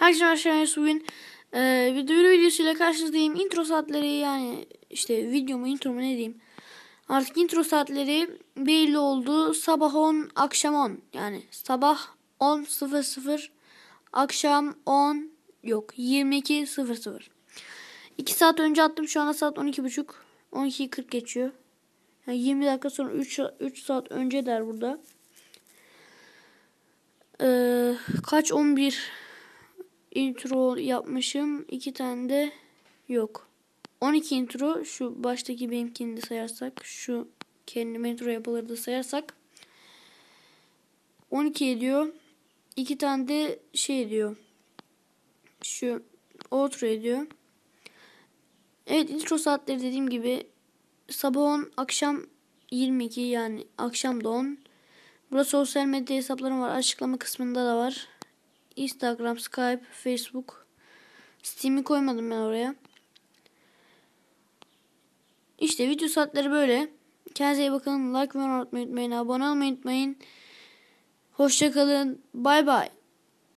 Herkese şey merhaba. bugün e, bir duyuru videosuyla karşınızdayım. Intro saatleri yani işte videomu intro mu ne diyeyim. Artık intro saatleri belli oldu. Sabah 10 akşam 10 yani sabah 10.00 akşam 10 yok 22.00. 2 saat önce attım şu anda saat 12.30 12.40 geçiyor. Yani 20 dakika sonra 3, 3 saat önce der burada. Ee, kaç 11 intro yapmışım. iki tane de yok. 12 intro şu baştaki benimkini de sayarsak şu kendime intro yapıları da sayarsak 12 ediyor. iki tane de şey ediyor. Şu outro ediyor. Evet intro saatleri dediğim gibi sabah 10 akşam 22 yani akşam da 10. Burada sosyal medya hesaplarım var. Açıklama kısmında da var. Instagram, Skype, Facebook. Steam'i koymadım ben oraya. İşte video saatleri böyle. Kendinize iyi bakın. Like ve unutmayın. Abone olmayı unutmayın. Hoşçakalın. Bay bay.